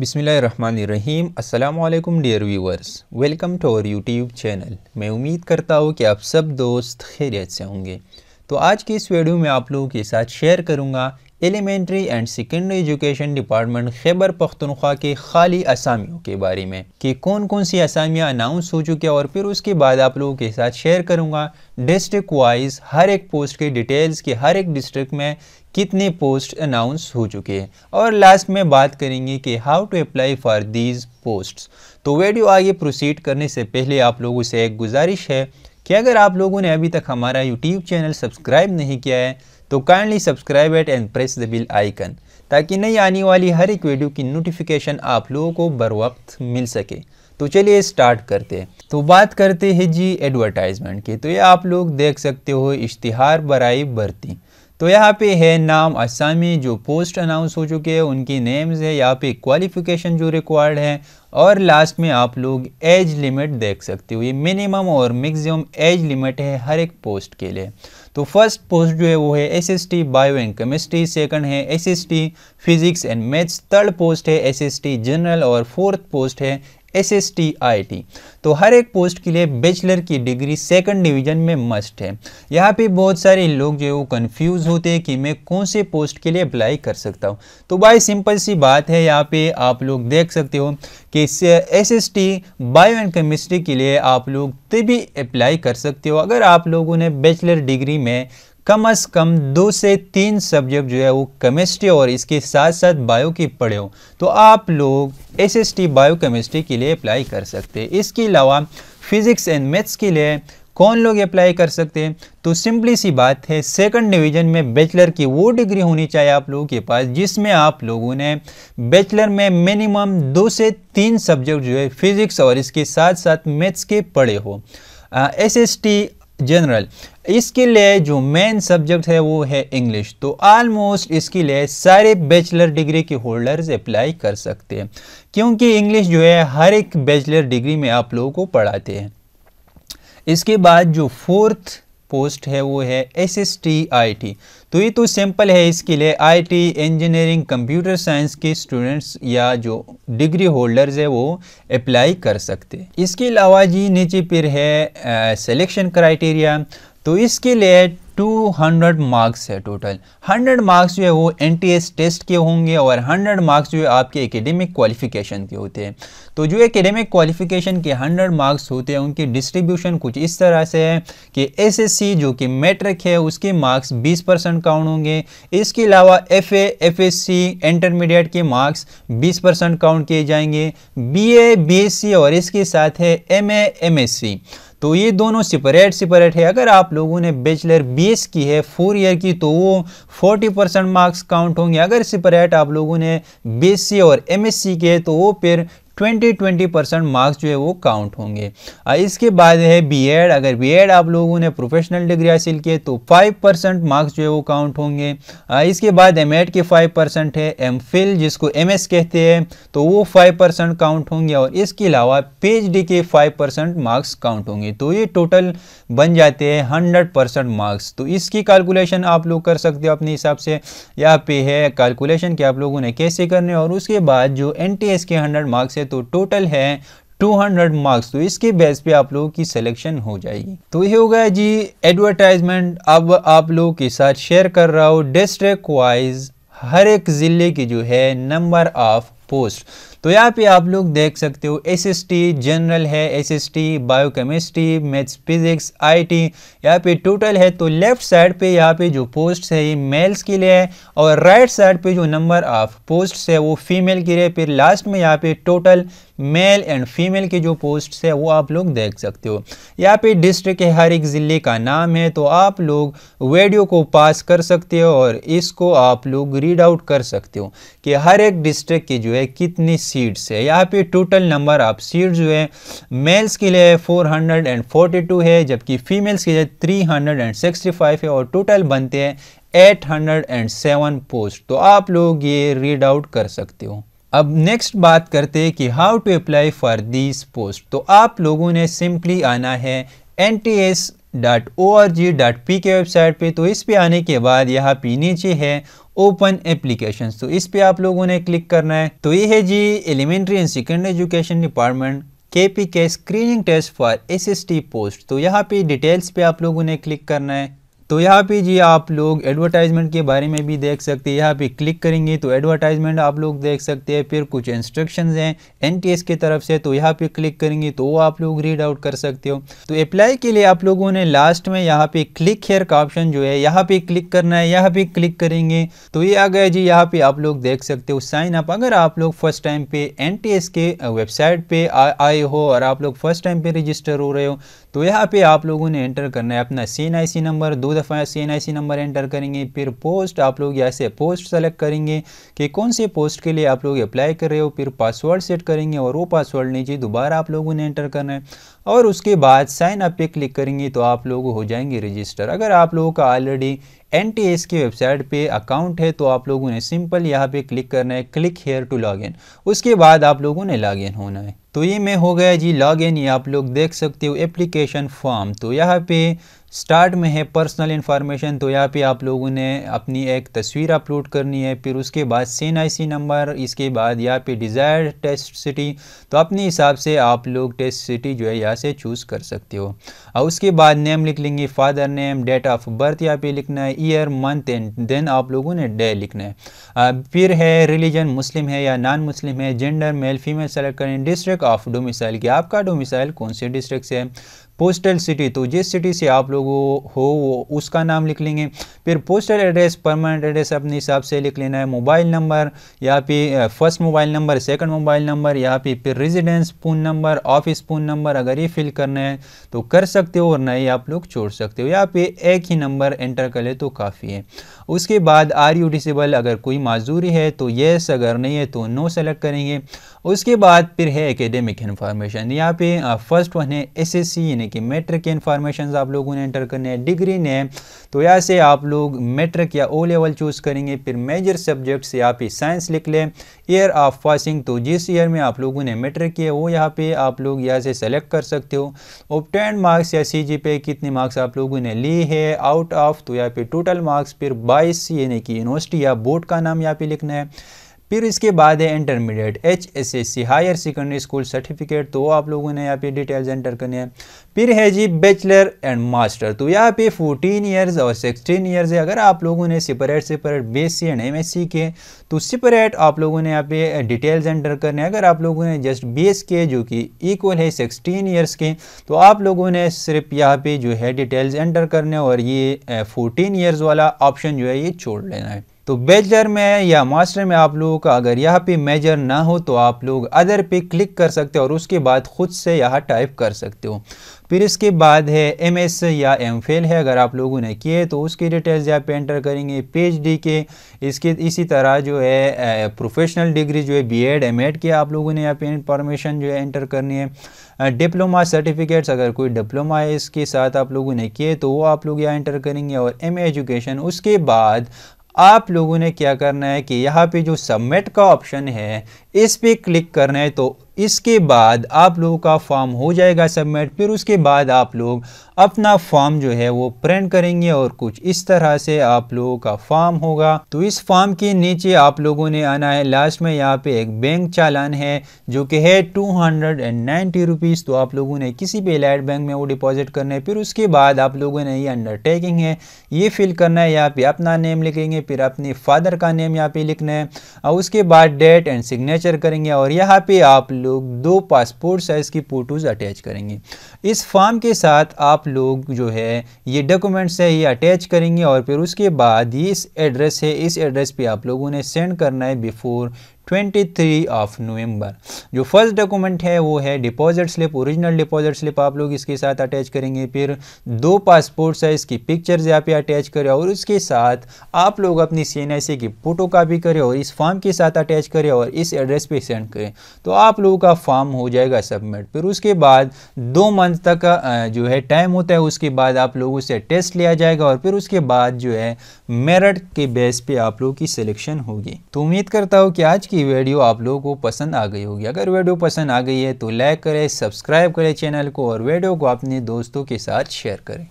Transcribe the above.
बिसमीम अल्लाम dear viewers welcome to our YouTube channel मैं उम्मीद करता हूँ कि आप सब दोस्त खैरियत से होंगे तो आज के इस वीडियो में आप लोगों के साथ शेयर करूँगा elementary and secondary education department Khyber Pakhtunkhwa के खाली असामियों के बारे में कि कौन कौन सी असामियाँ अनाउंस हो चुकी है और फिर उसके बाद आप लोगों के साथ शेयर करूँगा डिस्ट्रिक्ट वाइज हर एक पोस्ट के डिटेल्स के हर एक डिस्ट्रिक्ट में कितने पोस्ट अनाउंस हो चुके हैं और लास्ट में बात करेंगे कि how to apply for these post तो वीडियो आगे प्रोसीड करने से पहले आप लोगों से एक गुजारिश है कि अगर आप लोगों ने अभी तक हमारा यूट्यूब चैनल सब्सक्राइब नहीं किया है तो kindly subscribe at and press the bell icon ताकि नई आने वाली हर एक वीडियो की नोटिफिकेशन आप लोगों को बर वक्त मिल सके तो चलिए स्टार्ट करते हैं तो बात करते हैं जी एडवर्टाइजमेंट की तो ये आप लोग देख सकते हो इश्तिहार बरए बरती तो यहाँ पे है नाम असामी जो पोस्ट अनाउंस हो चुके हैं उनकी नेम्स है यहाँ पे क्वालिफ़िकेशन जो रिक्वायर्ड है और लास्ट में आप लोग एज लिमिट देख सकते हो ये मिनिमम और मैक्सिमम एज लिमिट है हर एक पोस्ट के लिए तो फर्स्ट पोस्ट जो है वो है S S T bio and chemistry second है S S T physics and maths third post है एस एस टी जनरल और फोर्थ पोस्ट है S S T I T तो हर एक पोस्ट के लिए बैचलर की डिग्री सेकंड डिवीजन में मस्ट है यहाँ पे बहुत सारे लोग जो है वो कन्फ्यूज़ होते हैं कि मैं कौन से पोस्ट के लिए अप्लाई कर सकता हूँ तो बाई सिंपल सी बात है यहाँ पे आप लोग देख सकते हो कि S S T bio and chemistry के लिए आप लोग तभी अप्लाई कर सकते हो अगर आप लोगों ने बैचलर डिग्री में कम अज़ कम दो से तीन सब्जेक्ट जो है वो केमिस्ट्री और इसके साथ साथ बायो की पढ़े हो तो आप लोग S S T bio chemistry के लिए अप्लाई कर सकते हैं इसके अलावा फिज़िक्स एंड मैथ्स के लिए कौन लोग अप्लाई कर सकते हैं तो सिंपली सी बात है सेकंड डिवीजन में बैचलर की वो डिग्री होनी चाहिए आप लोगों के पास जिसमें आप लोगों ने बैचलर में मिनिमम दो से तीन सब्जेक्ट जो है फिज़िक्स और इसके साथ साथ मैथ्स के पढ़े हो एस एस टी जनरल इसके लिए जो मेन सब्जेक्ट है वो है इंग्लिश तो ऑलमोस्ट इसके लिए सारे बैचलर डिग्री के होल्डर्स अप्लाई कर सकते हैं क्योंकि इंग्लिश जो है हर एक बैचलर डिग्री में आप लोगों को पढ़ाते हैं इसके बाद जो फोर्थ पोस्ट है वो है S S T I T तो ये तो सिंपल है इसके लिए आईटी इंजीनियरिंग कंप्यूटर साइंस के स्टूडेंट्स या जो डिग्री होल्डर्स है वो अप्लाई कर सकते इसके अलावा जी नीचे फिर है सिलेक्शन क्राइटेरिया तो इसके लिए 200 मार्क्स है टोटल 100 मार्क्स जो है वो एन टेस्ट के होंगे और 100 मार्क्स जो है आपके एकेडमिक क्वालिफिकेशन के होते हैं तो जो एकेडमिक क्वालिफिकेशन के 100 मार्क्स होते हैं उनकी डिस्ट्रीब्यूशन कुछ इस तरह से है कि एसएससी जो कि मैट्रिक है उसके मार्क्स 20 परसेंट काउंट होंगे इसके अलावा एफ एफ इंटरमीडिएट के मार्क्स बीस परसेंट काउंट किए जाएंगे बी ए और इसके साथ है एम ए तो ये दोनों सेपरेट सेपरेट है अगर आप लोगों ने बैचलर बी की है फोर ईयर की तो वो फोर्टी मार्क्स काउंट होंगे अगर सेपरेट आप लोगों ने बी और एम के तो वो फिर ट्वेंटी ट्वेंटी परसेंट मार्क्स जो है वो काउंट होंगे इसके बाद है बीएड अगर बीएड आप लोगों ने प्रोफेशनल डिग्री हासिल की तो फाइव परसेंट मार्क्स जो है वो काउंट होंगे इसके बाद एम एड के फाइव परसेंट है एम फिल जिसको एम एस कहते हैं तो वो फाइव परसेंट काउंट होंगे और इसके अलावा पी एच डी के फाइव परसेंट मार्क्स काउंट होंगे तो ये टोटल बन जाते हैं हंड्रेड परसेंट मार्क्स तो इसकी कैलकुलेशन आप लोग कर सकते हो अपने हिसाब से यहाँ पे है कैलकुलेशन कि आप लोगों ने कैसे करने और उसके बाद जो एन टी एस के हंड्रेड मार्क्स है तो टोटल है 200 मार्क्स तो इसके बेस पे आप लोगों की सिलेक्शन हो जाएगी तो ये हो गया जी एडवर्टाइजमेंट अब आप लोगों के साथ शेयर कर रहा हूँ डिस्ट्रिक्ट वाइज हर एक ज़िले की जो है नंबर ऑफ पोस्ट तो यहाँ पे आप लोग देख सकते हो एसएसटी जनरल है SST biochemistry maths physics IT यहाँ पे टोटल है तो लेफ्ट साइड पे यहाँ पे जो पोस्ट है ये मेल्स के लिए है और राइट साइड पे जो नंबर ऑफ पोस्ट है वो फीमेल के लिए फिर लास्ट में यहाँ पे टोटल मेल एंड फीमेल के जो पोस्ट है वो आप लोग देख सकते हो यहाँ पे डिस्ट्रिक्ट के हर एक ज़िले का नाम है तो आप लोग वीडियो को पास कर सकते हो और इसको आप लोग रीड आउट कर सकते हो कि हर एक डिस्ट्रिक्ट की जो है कितनी सीड्स है यहाँ पे टोटल नंबर ऑफ सीड्स जो है मेल्स के लिए 442 है जबकि फीमेल्स के लिए 365 है और टोटल बनते हैं 807 पोस्ट तो आप लोग ये रीड आउट कर सकते हो अब नेक्स्ट बात करते हैं कि how to apply for this post तो आप लोगों ने सिंपली आना है N dot O R G dot P K website पे तो इस पे आने के बाद यहाँ पे नीचे है ओपन एप्लीकेशन तो इस पे आप लोगों ने क्लिक करना है तो ये है जी elementary and secondary education department K P के screening test for S S T post तो यहाँ पे डिटेल्स पे आप लोगों ने क्लिक करना है तो यहाँ पे जी आप लोग एडवर्टाइजमेंट के बारे में भी देख सकते हैं यहाँ पे क्लिक करेंगे तो एडवर्टाइजमेंट आप लोग देख सकते हैं फिर कुछ इंस्ट्रक्शंस हैं एनटीएस की तरफ से तो यहाँ पे क्लिक करेंगे तो वो आप लोग रीड आउट कर सकते हो तो अप्लाई के लिए आप लोगों ने लास्ट में यहाँ पे क्लिक हेयर का ऑप्शन जो है यहाँ पे क्लिक करना है यहाँ पे क्लिक करेंगे तो ये आ गया जी यहाँ पे आप लोग देख सकते हो साइन अप अगर आप लोग फर्स्ट टाइम पे एन के वेबसाइट पे आए हो और आप लोग फर्स्ट टाइम पे रजिस्टर हो रहे हो तो यहाँ पे आप लोगों ने एंटर करना है अपना सी नंबर दो दफ़ा सी नंबर एंटर करेंगे फिर पोस्ट आप लोग यहाँ से पोस्ट सेलेक्ट करेंगे कि कौन से पोस्ट के लिए आप लोग अप्लाई कर रहे हो फिर पासवर्ड सेट करेंगे और वो पासवर्ड नीचे दोबारा आप लोगों ने एंटर करना है और उसके बाद साइन अप पे क्लिक करेंगे तो आप लोग हो जाएंगे रजिस्टर अगर आप लोगों का ऑलरेडी एन टी एस की वेबसाइट पे अकाउंट है तो आप लोगों ने सिंपल यहाँ पे क्लिक करना है click here to log in उसके बाद आप लोगों ने लॉग इन होना है तो ये मैं हो गया जी लॉग इन ये आप लोग देख सकते हो एप्लीकेशन फॉर्म तो यहाँ पे स्टार्ट में है पर्सनल इन्फॉर्मेशन तो यहाँ पे आप लोगों ने अपनी एक तस्वीर अपलोड करनी है फिर उसके बाद सेन आई नंबर इसके बाद यहाँ पे डिज़ायर टेस्ट सिटी तो अपने हिसाब से आप लोग टेस्ट सिटी जो है यहाँ से चूज़ कर सकते हो और उसके बाद नेम लिख लेंगे father name date of birth यहाँ पे लिखना है ईयर मंथ एंड देन आप लोगों ने डे लिखना है फिर है रिलीजन मुस्लिम है या नॉन मुस्लिम है जेंडर मेल फीमेल सेलेक्ट करें डिस्ट्रिक्ट ऑफ डोमिसाइल की आपका डोमिसाइल कौन से डिस्ट्रिक्ट से है पोस्टल सिटी तो जिस सिटी से आप लोग हो वो उसका नाम लिख लेंगे फिर पोस्टल एड्रेस परमानेंट एड्रेस अपने हिसाब से लिख लेना है मोबाइल नंबर या फिर first mobile number second mobile number या फिर फिर residence phone number office phone number अगर ये फिल करना है तो कर सकते हो और नहीं आप लोग छोड़ सकते हो या फिर एक ही नंबर एंटर कर ले तो काफ़ी है उसके बाद आर यू डिसेबल अगर कोई माजूरी है तो येस अगर नहीं है तो नो सेलेक्ट करेंगे उसके बाद फिर है एकेडमिक इन्फॉर्मेशन यहाँ पे फर्स्ट वन है एस एस सी यानी कि मेट्रिक के इन्फॉर्मेशन आप लोगों ने एंटर करने हैं डिग्री ने तो यहाँ से आप लोग मेट्रिक या ओ लेवल चूज़ करेंगे फिर मेजर सब्जेक्ट से आप ही साइंस लिख लें ईयर ऑफ पासिंग तो जिस ईयर में आप लोगों ने मेट्रिक किया वो यहाँ पे आप लोग यहाँ से सेलेक्ट कर सकते हो ऑप्टेंड मार्क्स या सी जी पे कितने मार्क्स आप लोगों ने ली है आउट ऑफ तो यहाँ पे टोटल मार्क्स फिर बाईस यानी कि यूनिवर्सिटी या बोर्ड का नाम यहाँ पे लिखना है फिर इसके बाद है intermediate H S S C higher secondary school certificate तो आप लोगों ने यहाँ पे डिटेल्स एंटर करने हैं फिर है जी बैचलर एंड मास्टर तो यहाँ पे 14 इयर्स और 16 इयर्स है अगर आप लोगों ने separate separate BSc and MSc के तो सेपरेट आप लोगों ने यहाँ पे डिटेल्स एंटर करने हैं अगर आप लोगों ने जस्ट बी के जो कि इक्वल है सिक्सटीन ईयर्स के तो आप लोगों ने सिर्फ यहाँ पे जो है डिटेल्स एंटर करने और ये फोर्टीन ईयर्स वाला ऑप्शन जो है ये छोड़ लेना है तो बेचलर में या मास्टर में आप लोगों का अगर यहाँ पे मेजर ना हो तो आप लोग अदर पे क्लिक कर सकते हो और उसके बाद ख़ुद से यहाँ टाइप कर सकते हो फिर इसके बाद है एम एस या एम फेल है अगर आप लोगों ने किए तो उसकी डिटेल्स यहाँ पे एंटर करेंगे पी डी के इसके इसी तरह जो है प्रोफेशनल डिग्री जो है बी एड एम एड की आप लोगों ने यहाँ पे इंफॉर्मेशन जो है एंटर करनी है डिप्लोमा सर्टिफिकेट्स अगर कोई डिप्लोमा है इसके साथ आप लोगों ने किए तो वो आप लोग यहाँ एंटर करेंगे और एम एजुकेशन उसके बाद आप लोगों ने क्या करना है कि यहाँ पे जो सबमिट का ऑप्शन है इस पर क्लिक करना है तो इसके बाद आप लोगों का फॉर्म हो जाएगा सबमिट फिर उसके बाद आप लोग अपना फॉर्म जो है वो प्रिंट करेंगे और कुछ इस तरह से आप लोगों का फॉर्म होगा तो इस फॉर्म के नीचे आप लोगों ने आना है लास्ट में यहाँ पे एक बैंक चालान है जो कि है two hundred and ninety rupees तो आप लोगों ने किसी भी लाइट बैंक में वो डिपॉजिट करना है फिर उसके बाद आप लोगों ने ये अंडरटेकिंग है ये फिल करना है यहाँ पे अपना नेम लिखेंगे फिर अपने फादर का नेम यहाँ पे लिखना है और उसके बाद डेट एंड सिग्नेचर कैप्चर करेंगे और यहाँ पे आप लोग दो पासपोर्ट साइज़ की फ़ोटोज़ अटैच करेंगे इस फॉर्म के साथ आप लोग जो है ये डॉक्यूमेंट्स है ये अटैच करेंगे और फिर उसके बाद ये इस एड्रेस है इस एड्रेस पे आप लोगों ने सेंड करना है बिफोर 23 ऑफ नवंबर जो फर्स्ट डॉक्यूमेंट है वो है deposit slip original deposit slip आप लोग इसके साथ अटैच करेंगे फिर दो पासपोर्ट साइज़ की पिक्चर्स यहाँ पे अटैच करें और उसके साथ आप लोग अपनी सी की फ़ोटो कापी करें और इस फॉर्म के साथ अटैच करें और इस एड्रेस पे सेंड करें तो आप लोगों का फॉर्म हो जाएगा सबमिट फिर उसके बाद दो मंथ तक जो है टाइम होता है उसके बाद आप लोगों से टेस्ट लिया जाएगा और फिर उसके बाद जो है मेरिट के बेस पे आप लोगों की सिलेक्शन होगी तो उम्मीद करता हूँ कि आज की की वीडियो आप लोगों को पसंद आ गई होगी अगर वीडियो पसंद आ गई है तो लाइक करें सब्सक्राइब करें चैनल को और वीडियो को अपने दोस्तों के साथ शेयर करें